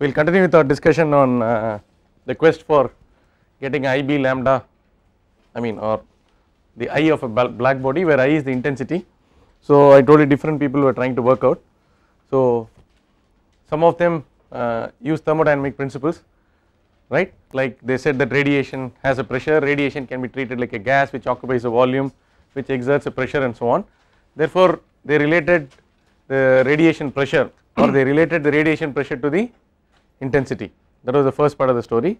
We will continue with our discussion on uh, the quest for getting IB lambda I mean or the I of a black body where I is the intensity. So I told you different people were trying to work out. So some of them uh, use thermodynamic principles right like they said that radiation has a pressure radiation can be treated like a gas which occupies a volume which exerts a pressure and so on. Therefore they related the radiation pressure or they related the radiation pressure to the intensity that was the first part of the story.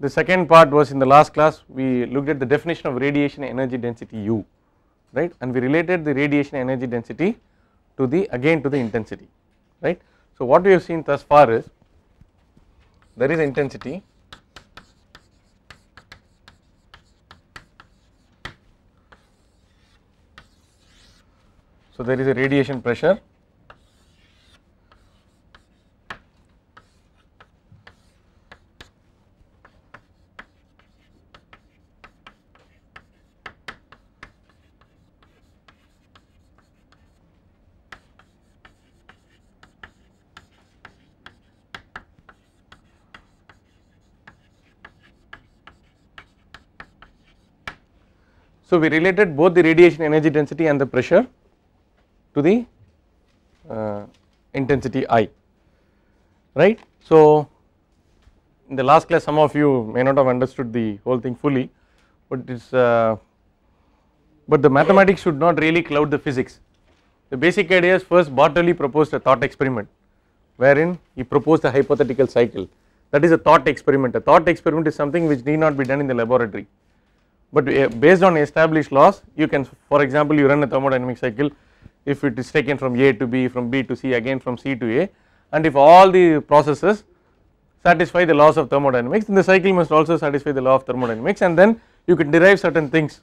The second part was in the last class we looked at the definition of radiation energy density U right and we related the radiation energy density to the again to the intensity right. So what we have seen thus far is there is intensity so there is a radiation pressure So, we related both the radiation energy density and the pressure to the uh, intensity I right. So, in the last class some of you may not have understood the whole thing fully but it's uh, but the mathematics should not really cloud the physics. The basic idea is first Bartoli proposed a thought experiment wherein he proposed a hypothetical cycle that is a thought experiment. A thought experiment is something which need not be done in the laboratory but uh, based on established laws you can for example you run a thermodynamic cycle if it is taken from A to B from B to C again from C to A and if all the processes satisfy the laws of thermodynamics then the cycle must also satisfy the law of thermodynamics and then you can derive certain things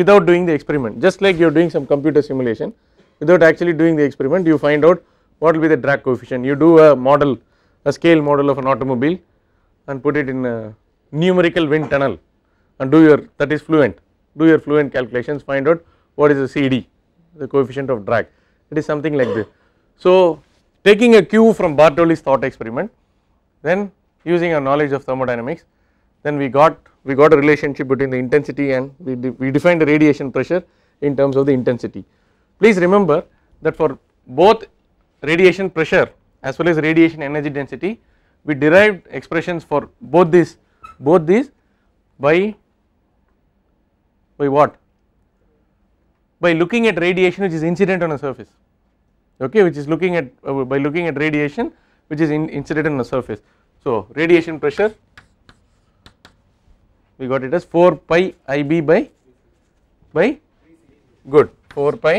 without doing the experiment just like you are doing some computer simulation without actually doing the experiment you find out what will be the drag coefficient you do a model a scale model of an automobile and put it in a numerical wind tunnel and do your that is fluent, do your fluent calculations, find out what is the CD, the coefficient of drag, it is something like this. So taking a cue from Bartoli's thought experiment, then using our knowledge of thermodynamics, then we got we got a relationship between the intensity and we, de we defined the radiation pressure in terms of the intensity. Please remember that for both radiation pressure as well as radiation energy density, we derived expressions for both these both these by by what by looking at radiation which is incident on a surface okay which is looking at uh, by looking at radiation which is in incident on a surface so radiation pressure we got it as 4 pi ib by by good 4 pi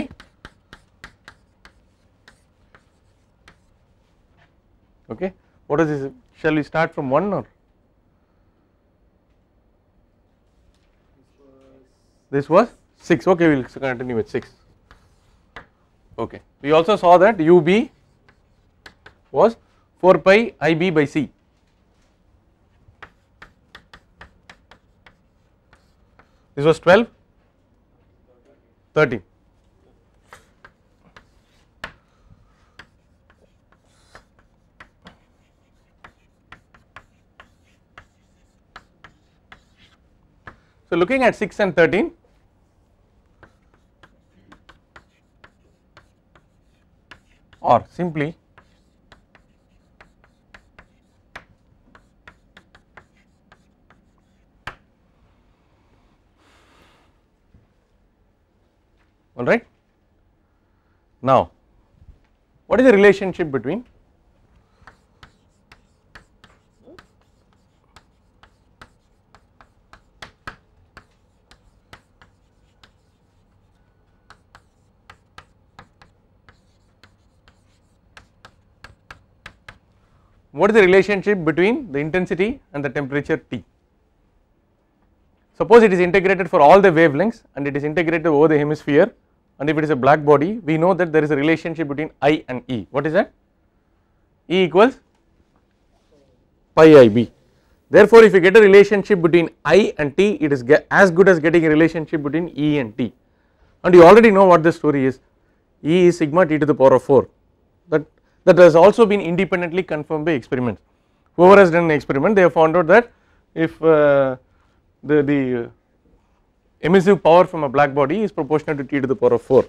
okay what is this shall we start from 1 or this was 6 okay we will continue with 6 okay we also saw that UB was 4 pi IB by C this was 12 13 So, looking at 6 and 13 or simply all right. Now, what is the relationship between what is the relationship between the intensity and the temperature T. Suppose it is integrated for all the wavelengths and it is integrated over the hemisphere and if it is a black body we know that there is a relationship between I and E. What is that? E equals pi IB. Therefore, if you get a relationship between I and T it is as good as getting a relationship between E and T and you already know what the story is E is sigma T to the power of 4 that that has also been independently confirmed by experiments. Whoever has done an experiment they have found out that if uh, the, the emissive power from a black body is proportional to T to the power of 4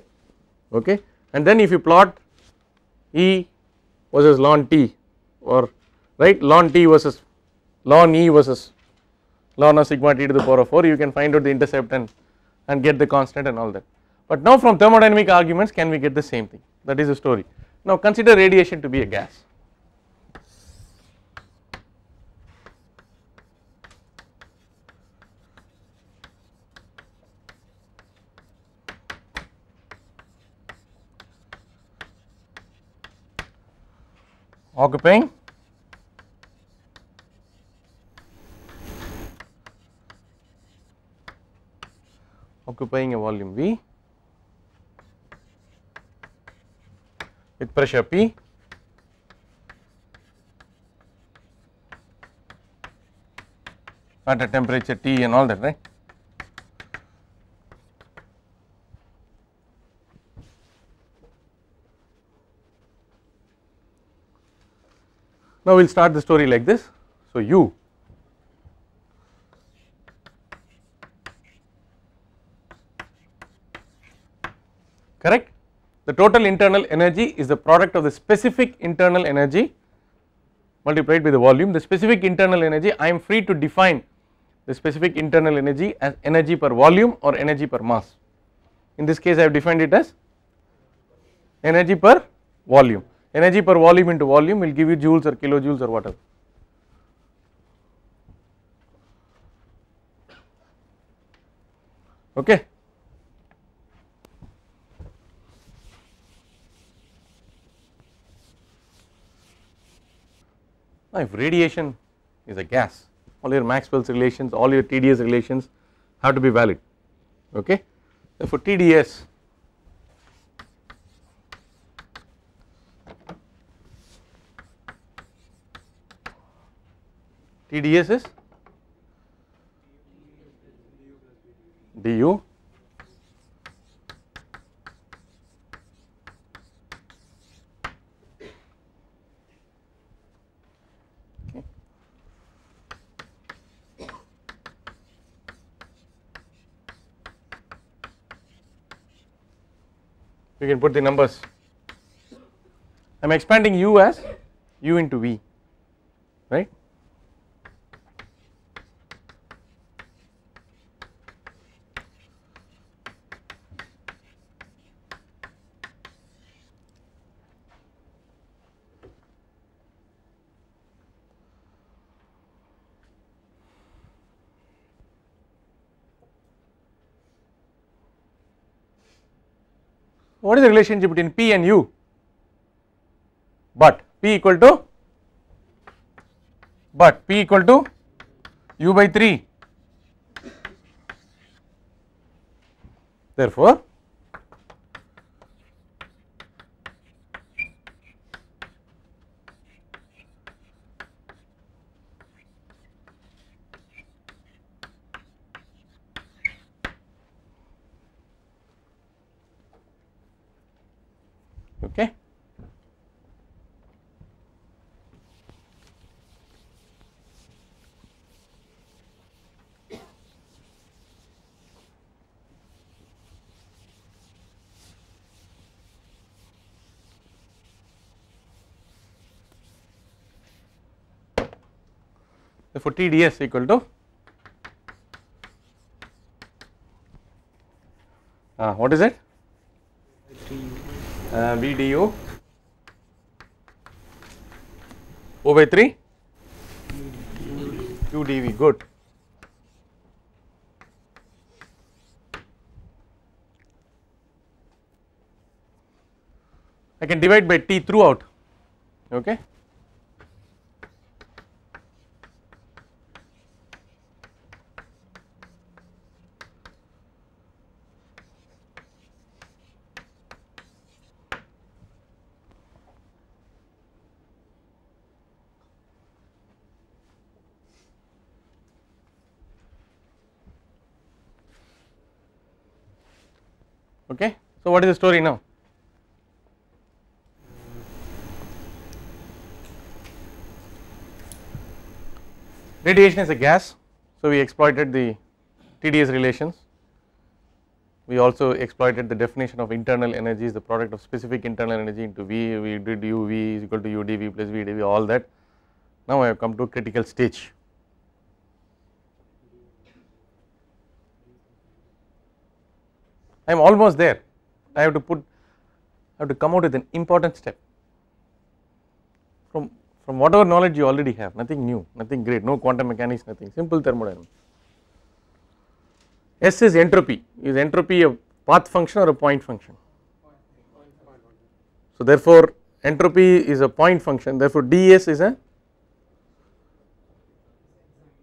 okay and then if you plot E versus ln T or right ln T versus ln E versus ln of sigma T to the power of 4 you can find out the intercept and, and get the constant and all that. But now from thermodynamic arguments can we get the same thing that is the story. Now consider radiation to be a gas. occupying occupying a volume V with pressure P at a temperature T and all that right. Now we will start the story like this. So, u The total internal energy is the product of the specific internal energy multiplied by the volume. The specific internal energy I am free to define the specific internal energy as energy per volume or energy per mass. In this case I have defined it as energy per volume. Energy per volume into volume will give you joules or kilojoules or whatever. Okay. Now if radiation is a gas all your Maxwell's relations all your TDS relations have to be valid okay. Therefore TDS TDS is du you can put the numbers. I am expanding u as u into v, right. is the relationship between P and U? But P equal to but P equal to U by 3. Therefore, Therefore, TDS equal to uh, what is it? Uh, VDU O by 3 QDV good. I can divide by T throughout okay So, what is the story now? Radiation is a gas, so we exploited the TDS relations. We also exploited the definition of internal energy is the product of specific internal energy into V, we did UV is equal to UDV plus VDV all that. Now I have come to critical stage. I am almost there. I have to put I have to come out with an important step from from whatever knowledge you already have nothing new nothing great no quantum mechanics nothing simple thermodynamics. S is entropy is entropy a path function or a point function. So therefore entropy is a point function therefore ds is a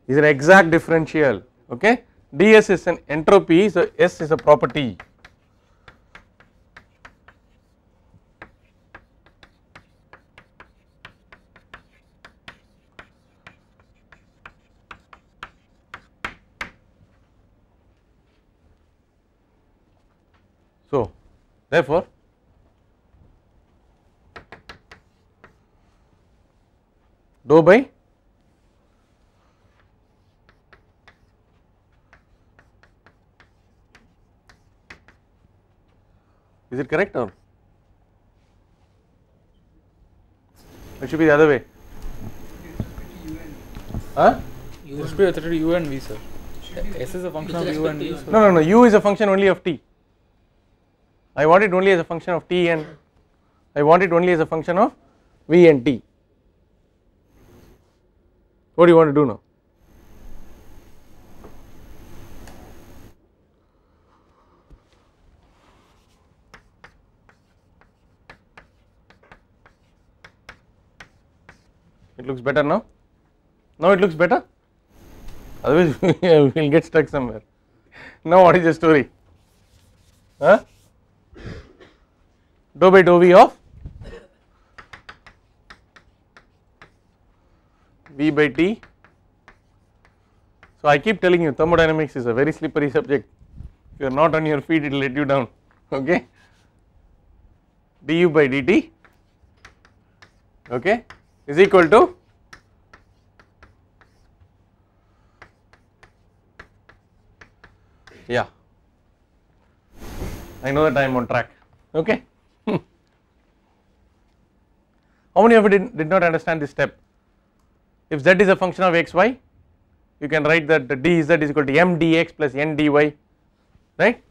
is an exact differential okay ds is an entropy so s is a property Therefore, dou by is it correct or it should be the other way huh it should be with respect u and v sir s is a function of u and v no no no u is a function only of t I want it only as a function of t and I want it only as a function of v and t. What do you want to do now? It looks better now. Now it looks better. Otherwise, we will get stuck somewhere. Now, what is the story? Huh? dou by dou v of v by t. So I keep telling you thermodynamics is a very slippery subject. If you are not on your feet, it will let you down. Okay, du by dt. Okay, is equal to yeah. I know that I am on track. Okay. How many of you did, did not understand this step? If z is a function of xy, you can write that dz is equal to m dx plus n dy, right?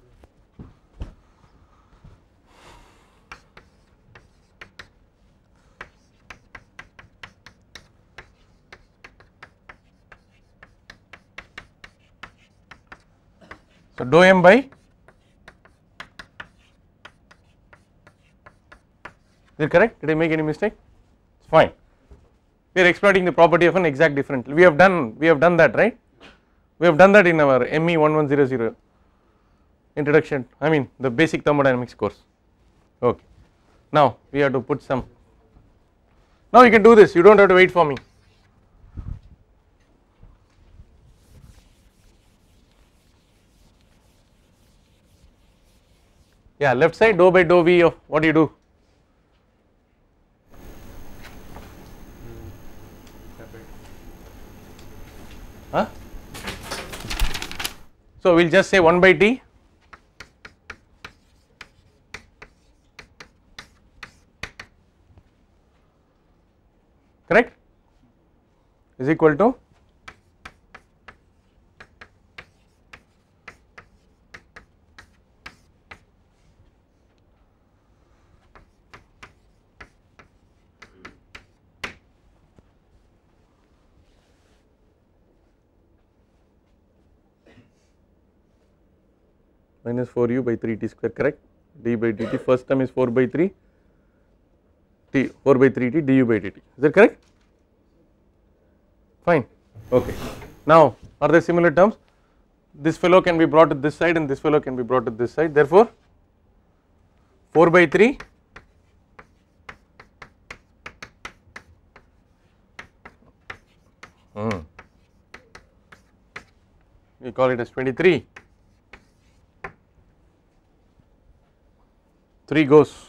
So, dou m by is it correct? Did I make any mistake? fine we are exploiting the property of an exact differential we have done we have done that right we have done that in our ME 1100 introduction I mean the basic thermodynamics course okay now we have to put some now you can do this you do not have to wait for me yeah left side dou by dou v of what do you do So, we will just say 1 by T correct is equal to minus 4u by 3t square correct d by dt first term is 4 by 3 t 4 by 3t du by dt is that correct fine okay now are there similar terms this fellow can be brought to this side and this fellow can be brought to this side therefore 4 by 3 mm. we call it as 23 3 goes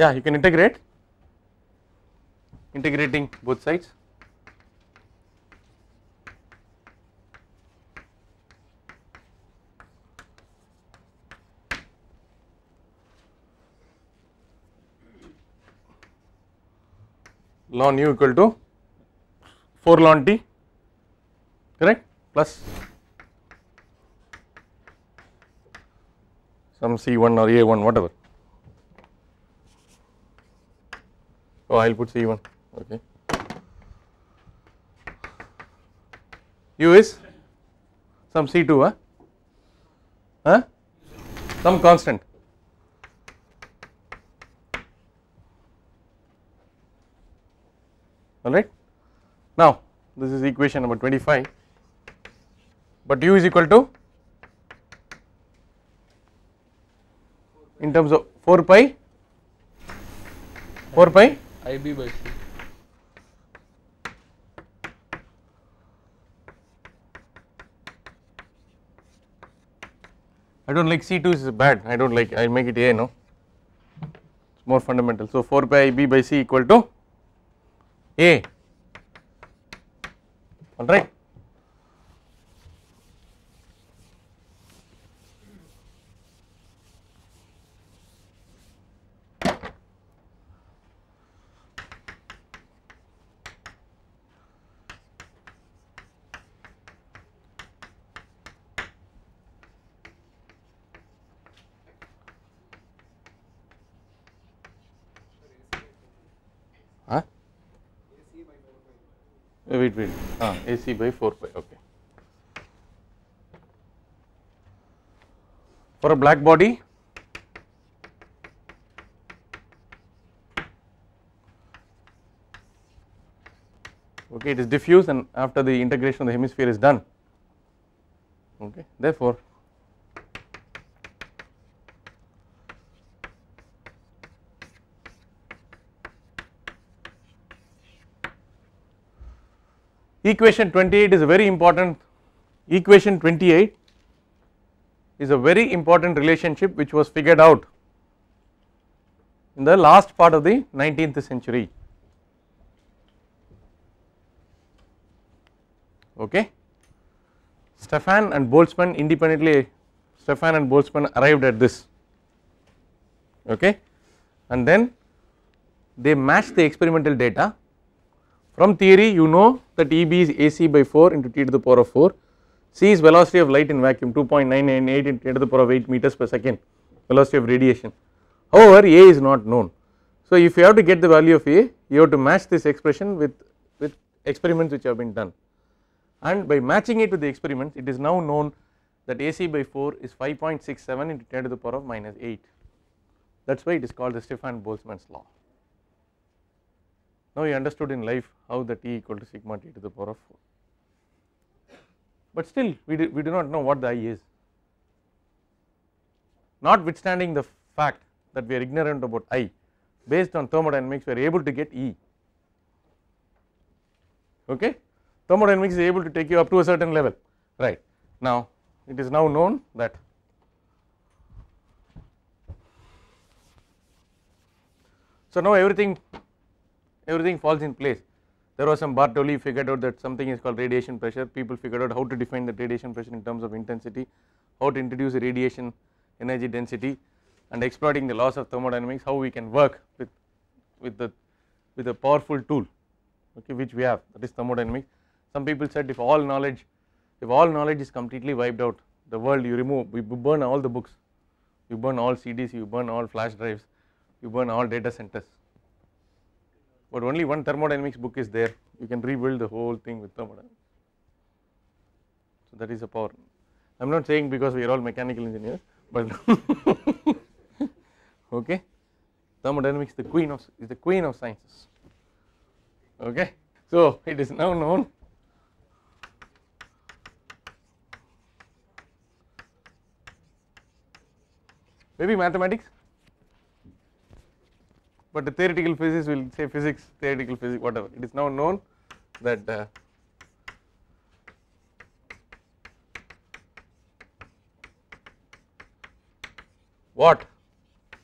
yeah you can integrate integrating both sides ln u equal to 4 ln t correct plus some c1 or a1 whatever Oh, I will put C1, okay. U is some C2, huh? huh? Some constant. Alright. Now, this is equation number 25, but U is equal to in terms of 4 pi 4 pi IB by C. I don't like C2 is bad. I don't like. I make it A. No, it's more fundamental. So 4 pi b by C equal to A. All right. Wait, wait, Ah, AC by 4 pi, okay. For a black body, okay, it is diffuse and after the integration of the hemisphere is done, okay. Therefore, equation 28 is a very important equation 28 is a very important relationship which was figured out in the last part of the 19th century okay Stefan and Boltzmann independently Stefan and Boltzmann arrived at this okay and then they matched the experimental data from theory you know that EB is AC by 4 into t to the power of 4, C is velocity of light in vacuum 2.998 into 10 to the power of 8 meters per second velocity of radiation. However, A is not known. So, if you have to get the value of A you have to match this expression with, with experiments which have been done and by matching it with the experiments it is now known that AC by 4 is 5.67 into 10 to the power of minus 8 that is why it is called the Stefan Boltzmann's law. Now you understood in life how the t equal to sigma t to the power of 4. But still we do, we do not know what the i is notwithstanding the fact that we are ignorant about i based on thermodynamics we are able to get E okay thermodynamics is able to take you up to a certain level right now it is now known that so now everything everything falls in place. There was some Bartoli figured out that something is called radiation pressure, people figured out how to define the radiation pressure in terms of intensity, how to introduce radiation energy density and exploiting the laws of thermodynamics how we can work with, with the with a powerful tool okay, which we have that is thermodynamics. Some people said if all knowledge if all knowledge is completely wiped out the world you remove we burn all the books you burn all CDs you burn all flash drives you burn all data centers but only one thermodynamics book is there you can rebuild the whole thing with thermodynamics. So that is the power. I am not saying because we are all mechanical engineers but okay thermodynamics the queen of is the queen of sciences okay. So it is now known maybe mathematics but the theoretical physics will say physics, theoretical physics, whatever. It is now known that uh,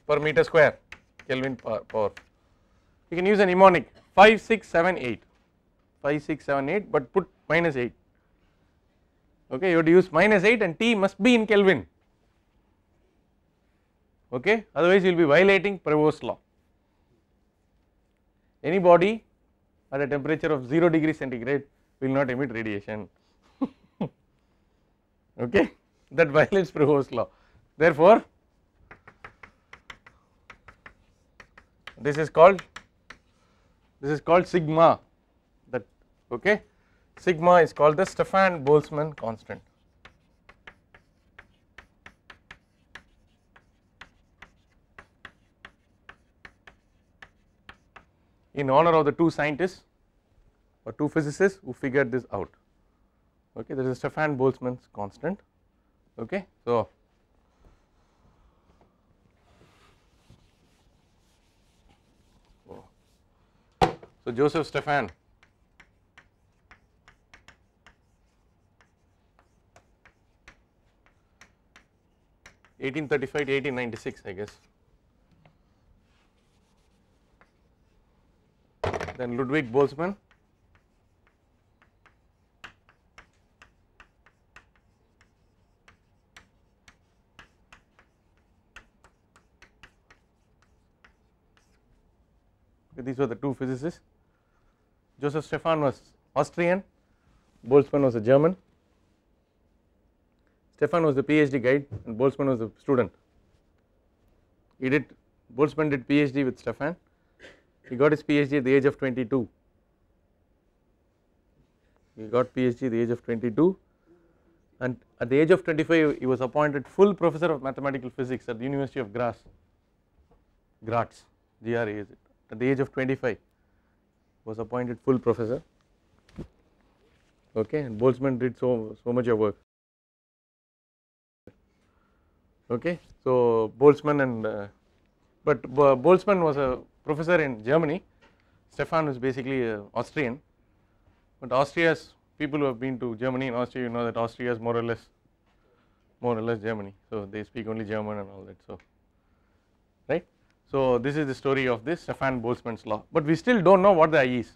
per meter square Kelvin power. You can use a mnemonic 7 8 but put minus 8. Okay, you have to use minus 8 and T must be in Kelvin. Okay, otherwise you will be violating Prevost's law any body at a temperature of 0 degree centigrade will not emit radiation okay that violates Prevost's law therefore this is called this is called sigma that okay sigma is called the Stefan Boltzmann constant in honor of the two scientists or two physicists who figured this out okay there is a Stefan Boltzmann's constant okay so so Joseph Stefan Eighteen thirty-five to eighteen ninety-six, I guess. then Ludwig Boltzmann. Okay, these were the two physicists. Joseph Stefan was Austrian, Boltzmann was a German. Stefan was the PhD guide and Boltzmann was the student. He did Boltzmann did PhD with Stefan he got his PhD at the age of 22. He got PhD at the age of 22 and at the age of 25 he was appointed full professor of mathematical physics at the University of Graz, Graz, GRA is it, at the age of 25 was appointed full professor okay and Boltzmann did so, so much of work okay. So Boltzmann and uh, but uh, Boltzmann was a professor in Germany. Stefan is basically uh, Austrian, but Austria's people who have been to Germany and Austria, you know that Austria is more or less, more or less Germany. So they speak only German and all that. So, right. So this is the story of this Stefan Boltzmann's law, but we still don't know what the I is.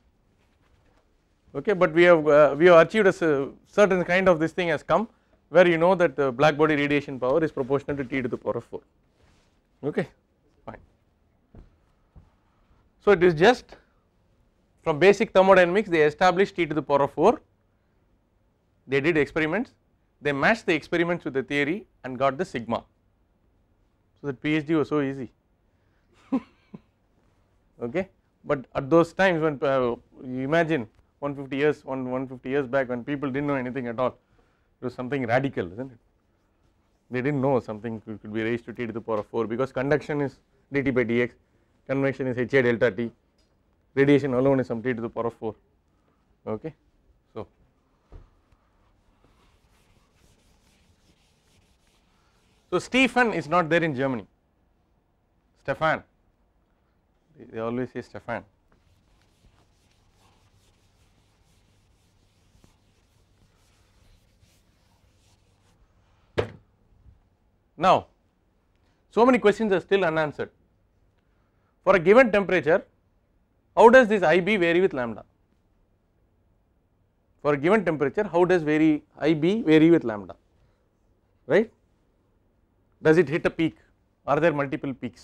Okay, but we have uh, we have achieved a certain kind of this thing has come where you know that the uh, black body radiation power is proportional to T to the power of 4. Okay. So, it is just from basic thermodynamics they established T to the power of 4, they did experiments, they matched the experiments with the theory and got the sigma. So, that PhD was so easy, okay. But at those times when uh, you imagine 150 years, 150 years back when people did not know anything at all, it was something radical is not it. They did not know something could, could be raised to T to the power of 4 because conduction is dT by dx convection is HA delta T, radiation alone is some T to the power of 4, okay. So, so Stefan is not there in Germany, Stefan, they always say Stefan. Now, so many questions are still unanswered for a given temperature how does this IB vary with lambda for a given temperature how does vary IB vary with lambda right does it hit a peak are there multiple peaks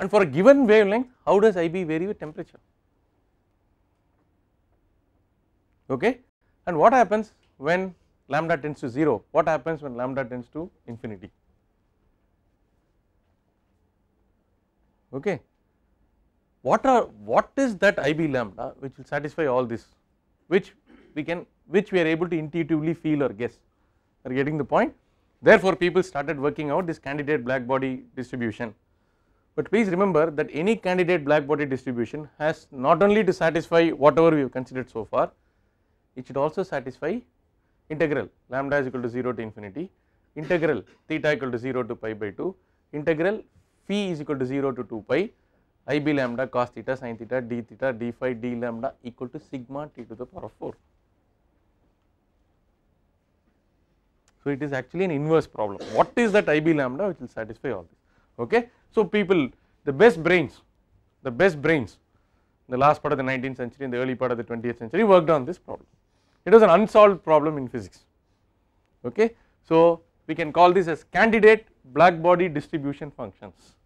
and for a given wavelength how does IB vary with temperature okay and what happens when lambda tends to 0 what happens when lambda tends to infinity okay. What are what is that IB lambda which will satisfy all this which we can which we are able to intuitively feel or guess are getting the point. Therefore, people started working out this candidate black body distribution. But please remember that any candidate black body distribution has not only to satisfy whatever we have considered so far, it should also satisfy integral lambda is equal to 0 to infinity, integral theta equal to 0 to pi by 2, integral p is equal to 0 to 2 pi ib lambda cos theta sin theta d theta d phi d lambda equal to sigma t to the power of 4. So, it is actually an inverse problem. What is that IB lambda which will satisfy all this? Okay. So, people the best brains, the best brains in the last part of the 19th century and the early part of the 20th century worked on this problem. It was an unsolved problem in physics. Okay. So, we can call this as candidate black body distribution functions.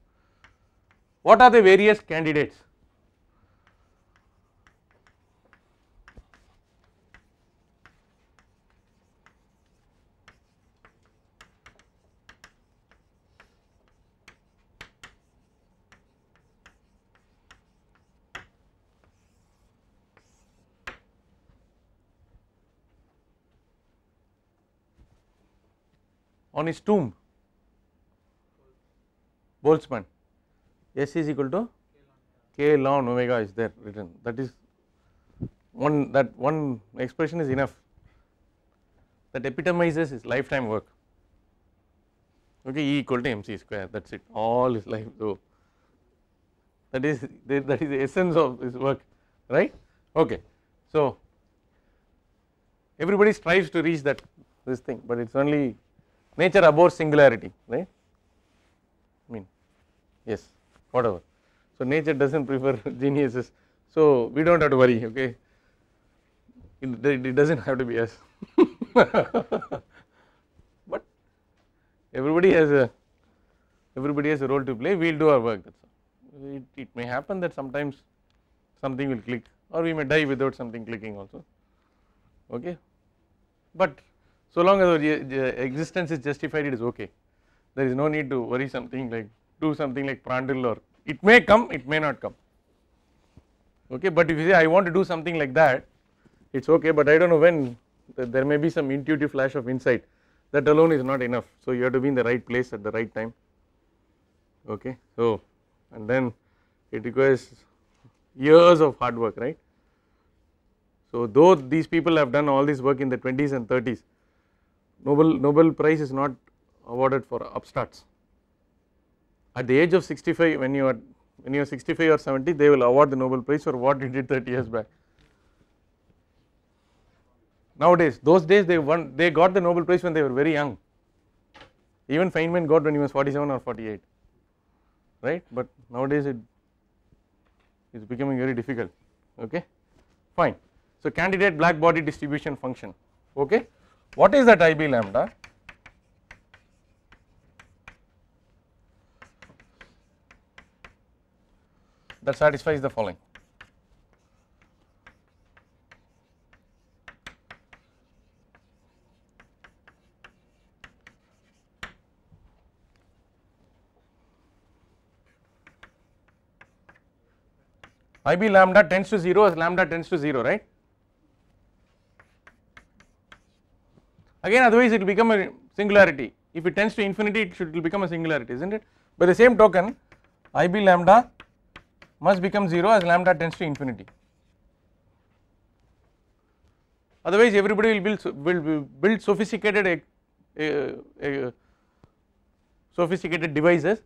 What are the various candidates? on his tomb Boltzmann S is equal to k ln omega is there written that is one that one expression is enough that epitomizes his lifetime work okay E equal to mc square that is it all his life though that is that is the essence of his work right okay. So everybody strives to reach that this thing but it is only nature abhors singularity right I mean yes whatever. So, nature does not prefer geniuses. So, we do not have to worry okay, it, it does not have to be us. but everybody has a everybody has a role to play, we will do our work that is all. It, it may happen that sometimes something will click or we may die without something clicking also. Okay. But so long as our existence is justified, it is okay. There is no need to worry something like do something like Prandtl or it may come, it may not come. Okay, but if you say I want to do something like that, it's okay, but I don't know when there may be some intuitive flash of insight that alone is not enough. So, you have to be in the right place at the right time. Okay, so and then it requires years of hard work, right. So, though these people have done all this work in the 20s and 30s, Nobel, Nobel Prize is not awarded for upstarts at the age of 65 when you are when you are 65 or 70 they will award the Nobel Prize for what you did 30 years back. Nowadays those days they won they got the Nobel Prize when they were very young even Feynman got when he was 47 or 48 right but nowadays it is becoming very difficult okay fine. So candidate black body distribution function okay what is that IB lambda that satisfies the following. IB lambda tends to 0 as lambda tends to 0 right. Again otherwise it will become a singularity if it tends to infinity it should become a singularity is not it. By the same token IB lambda must become 0 as lambda tends to infinity. Otherwise, everybody will build, will build sophisticated, uh, uh, uh, sophisticated devices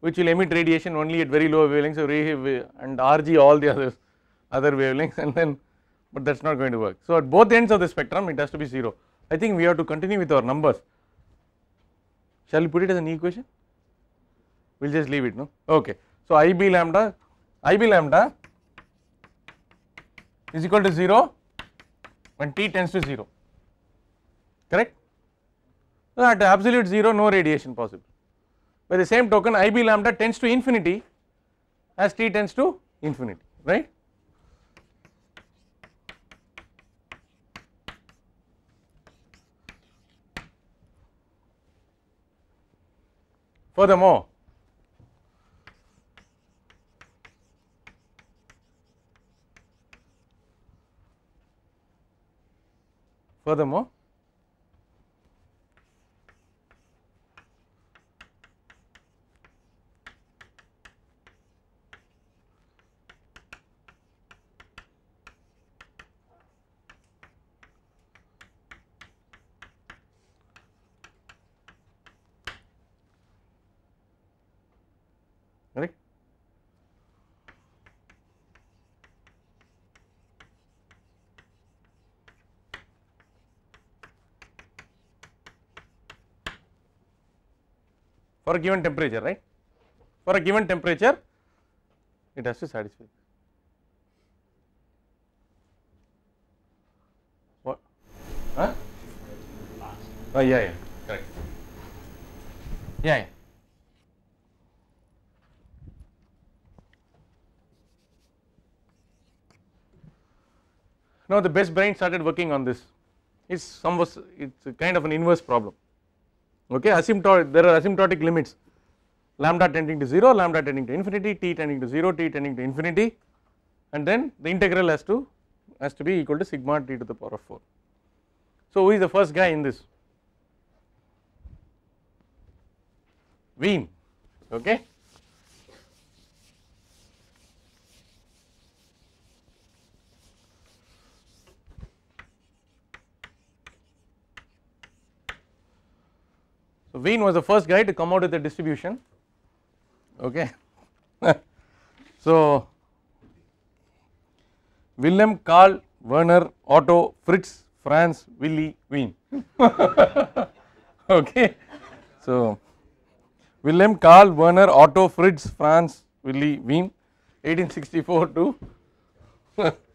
which will emit radiation only at very low wavelengths and RG all the others other wavelengths and then but that is not going to work. So, at both ends of the spectrum it has to be 0. I think we have to continue with our numbers. Shall we put it as an equation? We will just leave it no? Okay. So, Ib lambda Ib lambda is equal to 0 when t tends to 0 correct. So, at absolute 0 no radiation possible by the same token Ib lambda tends to infinity as t tends to infinity right. Furthermore, Furthermore, for a given temperature right for a given temperature it has to satisfy what huh oh yeah yeah correct yeah yeah now the best brain started working on this it's some was it's kind of an inverse problem okay asymptotic there are asymptotic limits lambda tending to 0 lambda tending to infinity t tending to 0 t tending to infinity and then the integral has to has to be equal to sigma t to the power of 4 so who is the first guy in this Wien okay So, Wien was the first guy to come out with the distribution okay. so, Wilhelm Karl Werner Otto Fritz Franz Willy Wien okay. So, Wilhelm Karl Werner Otto Fritz Franz Willy Wien 1864 to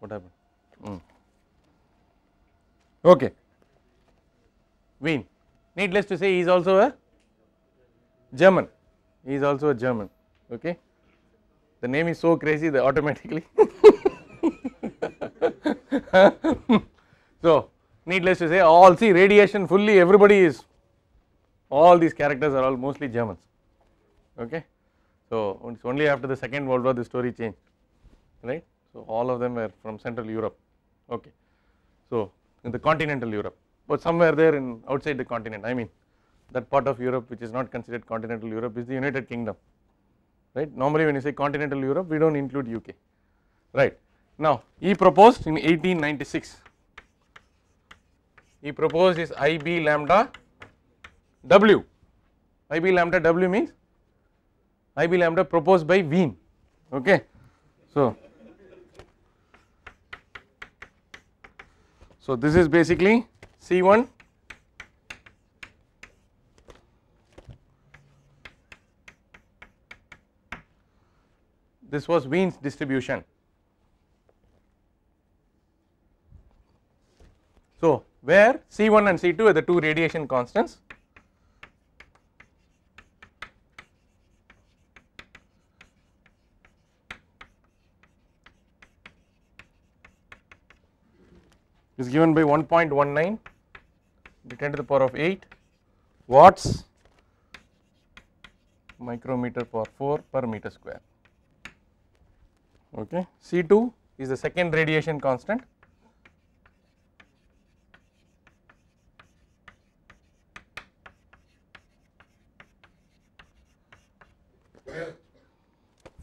What happened? Mm. Okay. Wien. Needless to say, he is also a German. He is also a German. Okay. The name is so crazy that automatically. so, needless to say, all see radiation fully everybody is, all these characters are all mostly Germans. Okay. So, it is only after the second world war the story changed, right. So, all of them were from Central Europe, okay. So, in the continental Europe, but somewhere there in outside the continent, I mean that part of Europe which is not considered continental Europe is the United Kingdom, right. Normally, when you say continental Europe, we do not include UK, right. Now, he proposed in 1896, he proposed this IB lambda W, IB lambda W means IB lambda proposed by Wien, okay. So, So, this is basically C 1 this was Wien's distribution. So, where C 1 and C 2 are the two radiation constants is given by 1.19 10 to the power of 8 watts micrometer per 4 per meter square. Okay. C2 is the second radiation constant.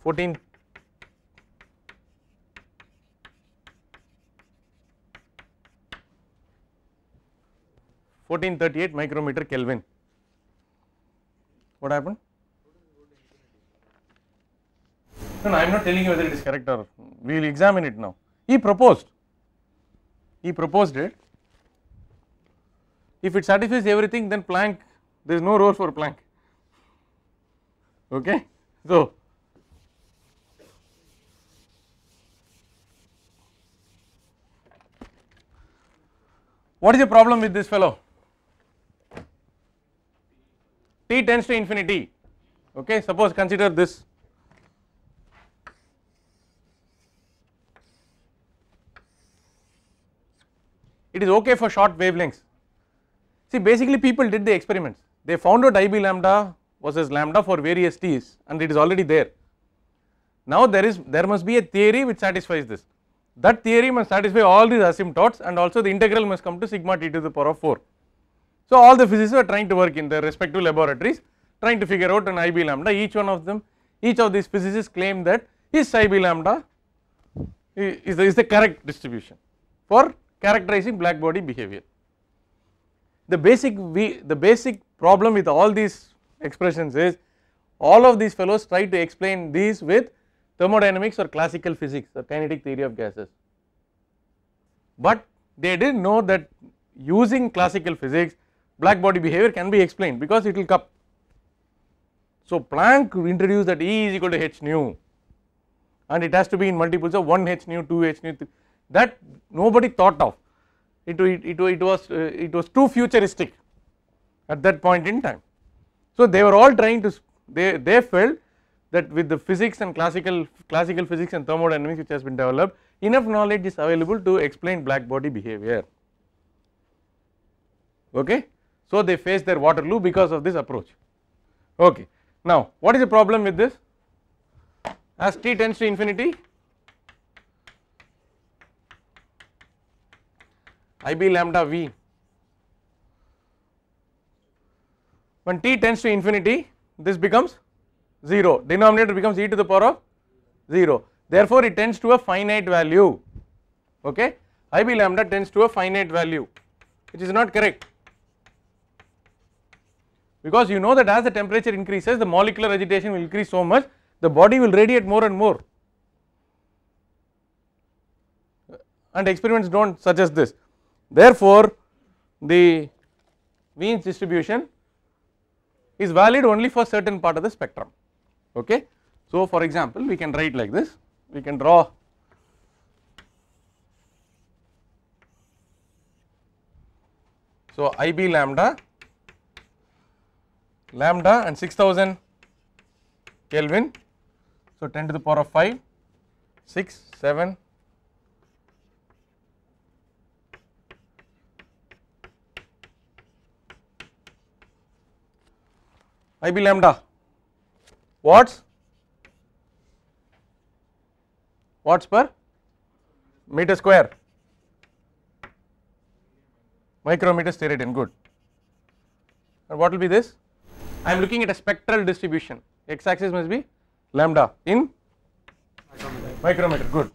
Fourteen 1438 micrometer Kelvin. What happened? No, no, I am not telling you whether it is correct or we will examine it now. He proposed, he proposed it. If it satisfies everything, then Planck, there is no role for Planck. Okay, so what is the problem with this fellow? t tends to infinity okay suppose consider this it is okay for short wavelengths see basically people did the experiments they found out ib lambda versus lambda for various t's and it is already there now there is there must be a theory which satisfies this that theory must satisfy all these asymptotes and also the integral must come to sigma t to the power of 4 so, all the physicists were trying to work in their respective laboratories trying to figure out an IB lambda each one of them each of these physicists claimed that his IB lambda is the, is the correct distribution for characterizing black body behavior. The basic the basic problem with all these expressions is all of these fellows try to explain these with thermodynamics or classical physics or kinetic theory of gases. But they did not know that using classical physics black body behavior can be explained because it will cup. So, Planck introduced that E is equal to h nu and it has to be in multiples of 1 h nu, 2 h nu, 3, that nobody thought of. It, it, it, it was uh, it was too futuristic at that point in time. So, they were all trying to they, they felt that with the physics and classical classical physics and thermodynamics which has been developed enough knowledge is available to explain black body behavior okay so, they face their Waterloo because of this approach. Okay. Now, what is the problem with this? As t tends to infinity, IB lambda V. When t tends to infinity, this becomes 0, denominator becomes e to the power of 0. Therefore, it tends to a finite value. Okay, IB lambda tends to a finite value, which is not correct because you know that as the temperature increases the molecular agitation will increase so much the body will radiate more and more and experiments do not suggest this. Therefore, the Wien's distribution is valid only for certain part of the spectrum. Okay. So, for example, we can write like this, we can draw so IB lambda lambda and 6000 Kelvin. So, 10 to the power of 5, 6, 7, IB lambda watts watts per meter square micrometer per in good and what will be this I am looking at a spectral distribution. X axis must be lambda in micrometer. micrometer. Good.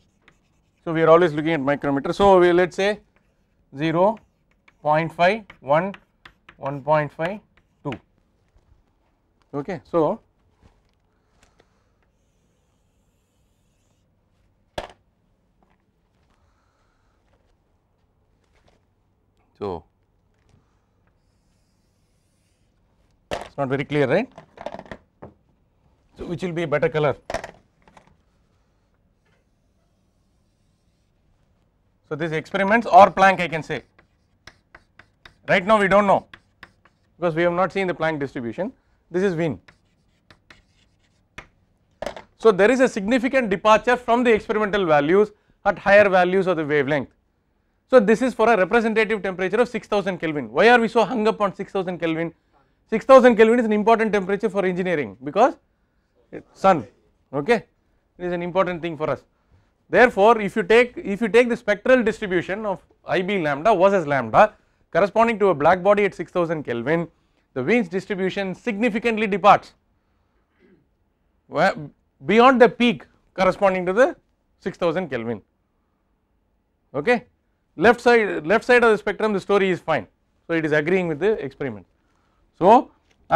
So we are always looking at micrometer. So we let's say 0, 0.5, 1, 1.5, 2. Okay. So so not very clear right. So, which will be a better color. So, these experiments or Planck I can say right now we do not know because we have not seen the Planck distribution this is Wien. So, there is a significant departure from the experimental values at higher values of the wavelength. So, this is for a representative temperature of 6000 Kelvin. Why are we so hung up on 6000 Kelvin? 6000 Kelvin is an important temperature for engineering because sun okay it is an important thing for us. Therefore, if you take if you take the spectral distribution of IB lambda versus lambda corresponding to a black body at 6000 Kelvin the Wien's distribution significantly departs beyond the peak corresponding to the 6000 Kelvin okay left side left side of the spectrum the story is fine so it is agreeing with the experiment so,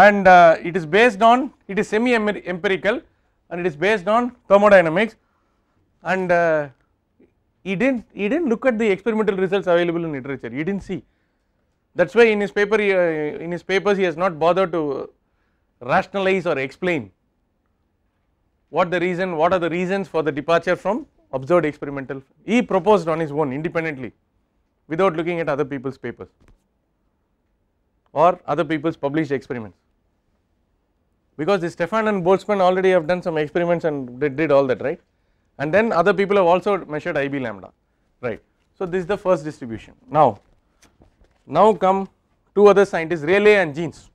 and uh, it is based on it is semi empirical and it is based on thermodynamics and uh, he did not he did not look at the experimental results available in literature he did not see that is why in his paper he, uh, in his papers he has not bothered to rationalize or explain what the reason what are the reasons for the departure from observed experimental he proposed on his own independently without looking at other people's papers or other people's published experiments because the Stefan and Boltzmann already have done some experiments and they did all that right and then other people have also measured IB lambda right. So, this is the first distribution. Now, now come two other scientists Rayleigh and Jeans.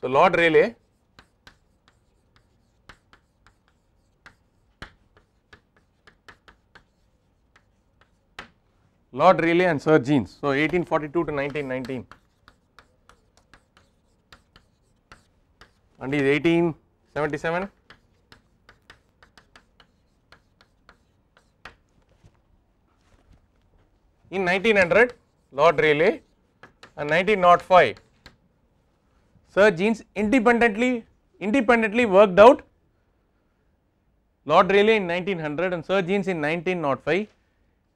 So, Lord Rayleigh Lord Rayleigh and Sir Jeans. So, 1842 to 1919 and is 1877. In 1900, Lord Rayleigh and 1905, Sir Jeans independently independently worked out Lord Rayleigh in 1900 and Sir Jeans in 1905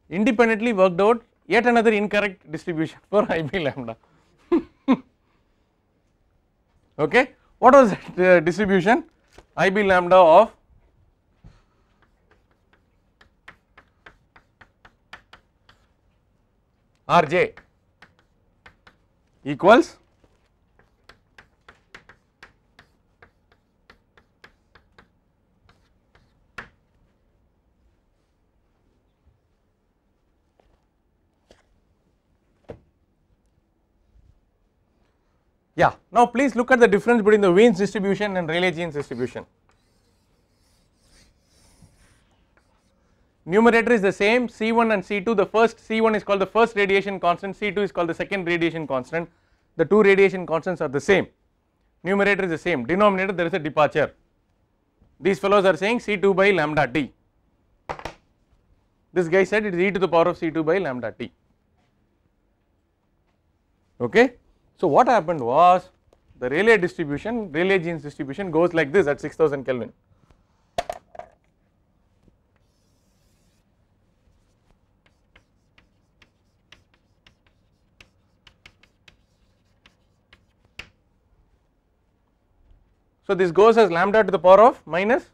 independently worked out yet another incorrect distribution for IB lambda. okay. What was that distribution? IB lambda of Rj equals Yeah, now please look at the difference between the Wien's distribution and Rayleigh-Jeans distribution. Numerator is the same C1 and C2 the first C1 is called the first radiation constant C2 is called the second radiation constant the two radiation constants are the same numerator is the same denominator there is a departure these fellows are saying C2 by lambda t this guy said it is e to the power of C2 by lambda t okay. So, what happened was the Rayleigh distribution, Rayleigh jeans distribution goes like this at 6000 Kelvin. So, this goes as lambda to the power of minus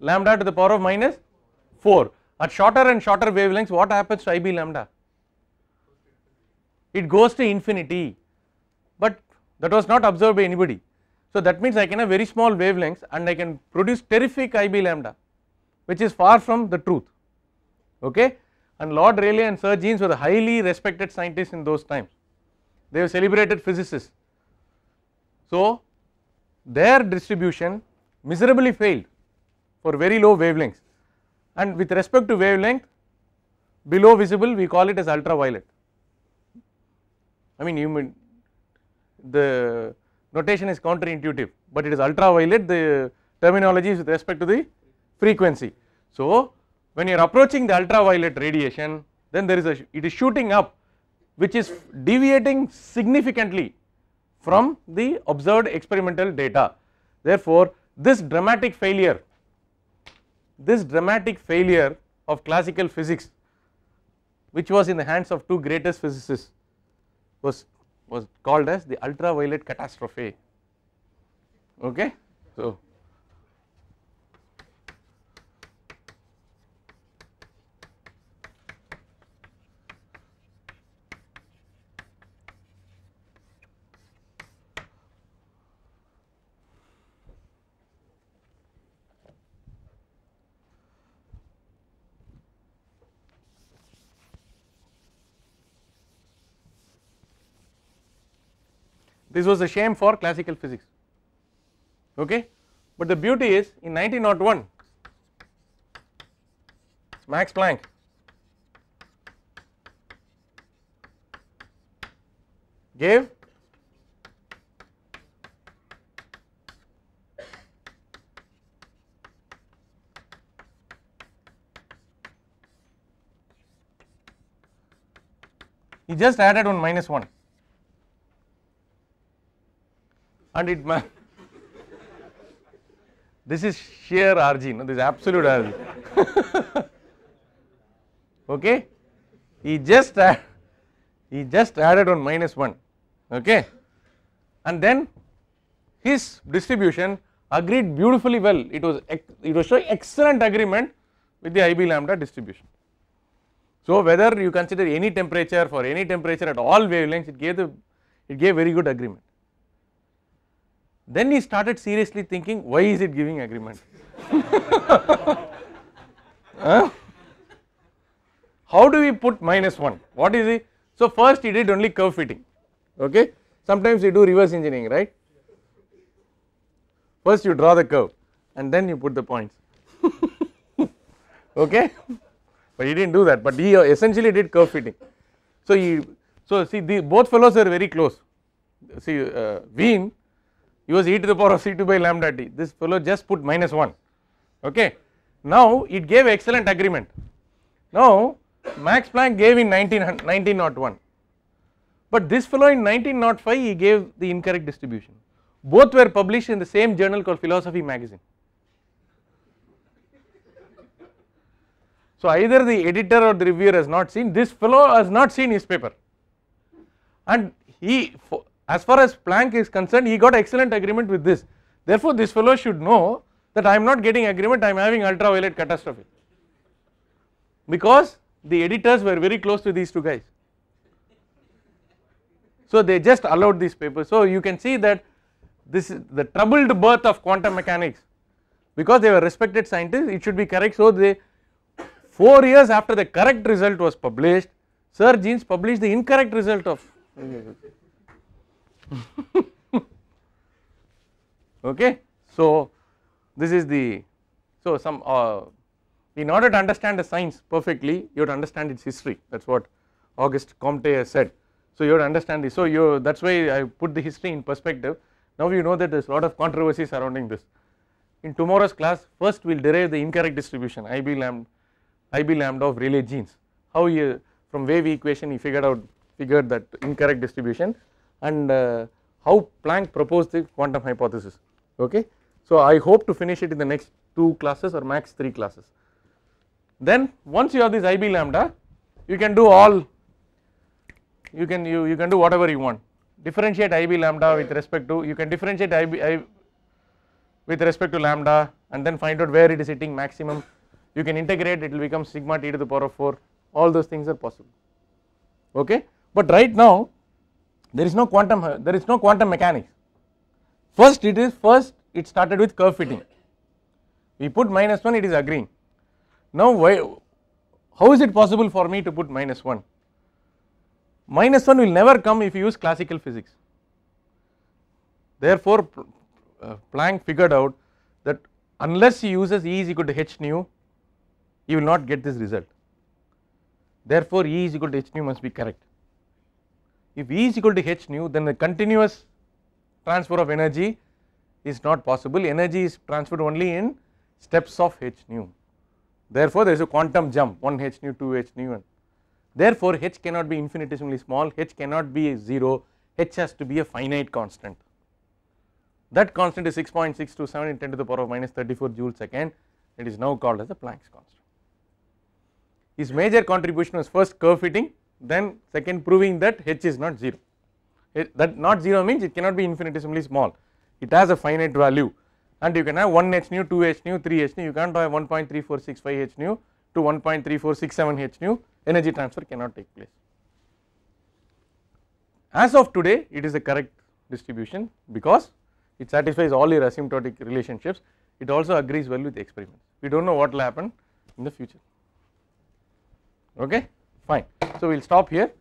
lambda to the power of minus 4 at shorter and shorter wavelengths what happens to IB lambda it goes to infinity, but that was not observed by anybody. So, that means I can have very small wavelengths and I can produce terrific IB lambda which is far from the truth. Okay? And Lord Rayleigh and Sir Jeans were highly respected scientists in those times, they were celebrated physicists. So, their distribution miserably failed for very low wavelengths and with respect to wavelength below visible we call it as ultraviolet. I mean, mean the notation is counterintuitive, but it is ultraviolet, the terminology is with respect to the frequency. So, when you are approaching the ultraviolet radiation, then there is a, it is shooting up which is deviating significantly from the observed experimental data. Therefore, this dramatic failure, this dramatic failure of classical physics which was in the hands of two greatest physicists was was called as the ultraviolet catastrophe okay so This was a shame for classical physics, okay. But the beauty is in 1901, Max Planck gave he just added on minus 1 and it ma this is sheer RG, no, this is absolute RG. okay. He just add, he just added on minus 1 okay. and then his distribution agreed beautifully well it was it was showing excellent agreement with the IB lambda distribution. So, whether you consider any temperature for any temperature at all wavelengths it gave the it gave very good agreement. Then he started seriously thinking why is it giving agreement? huh? How do we put minus 1? What is it? So first he did only curve fitting okay. Sometimes you do reverse engineering right. First you draw the curve and then you put the points okay. But he did not do that but he uh, essentially did curve fitting. So he so see the both fellows are very close see uh, Wien use e to the power of c2 by lambda t this fellow just put minus 1 okay. Now it gave excellent agreement. Now Max Planck gave in 1901 but this fellow in 1905 he gave the incorrect distribution both were published in the same journal called philosophy magazine. So either the editor or the reviewer has not seen this fellow has not seen his paper and he as far as Planck is concerned he got excellent agreement with this therefore this fellow should know that I am not getting agreement I am having ultraviolet catastrophe because the editors were very close to these two guys. So they just allowed this paper so you can see that this is the troubled birth of quantum mechanics because they were respected scientists it should be correct so they 4 years after the correct result was published Sir Jeans published the incorrect result of okay. So, this is the so some uh, in order to understand the science perfectly you have to understand its history that is what August Comte has said. So, you have to understand this so you that is why I put the history in perspective now you know that there is a lot of controversy surrounding this. In tomorrow's class first we will derive the incorrect distribution IB lambda, IB lambda of Rayleigh genes how you from wave equation he figured out figured that incorrect distribution and uh, how Planck proposed the quantum hypothesis okay. So I hope to finish it in the next 2 classes or max 3 classes. Then once you have this IB lambda you can do all you can you, you can do whatever you want differentiate IB lambda with respect to you can differentiate IB I, with respect to lambda and then find out where it is hitting maximum you can integrate it will become sigma t to the power of 4 all those things are possible okay but right now there is no quantum there is no quantum mechanics first it is first it started with curve fitting we put minus 1 it is agreeing now why how is it possible for me to put minus 1 minus 1 will never come if you use classical physics therefore uh, Planck figured out that unless he uses E is equal to h nu you will not get this result therefore E is equal to h nu must be correct if E is equal to h nu then the continuous transfer of energy is not possible energy is transferred only in steps of h nu. Therefore, there is a quantum jump 1 h nu 2 h nu and therefore, h cannot be infinitesimally small h cannot be 0 h has to be a finite constant. That constant is 6.627 in 10 to the power of minus 34 joule second it is now called as the Planck's constant. His major contribution was first curve fitting then second proving that h is not 0 that not 0 means it cannot be infinitesimally small it has a finite value and you can have 1 h nu 2 h nu 3 h nu you cannot have 1.3465 h nu to 1.3467 h nu energy transfer cannot take place. As of today it is the correct distribution because it satisfies all your asymptotic relationships it also agrees well with the experiment. we do not know what will happen in the future okay fine. So, we will stop here.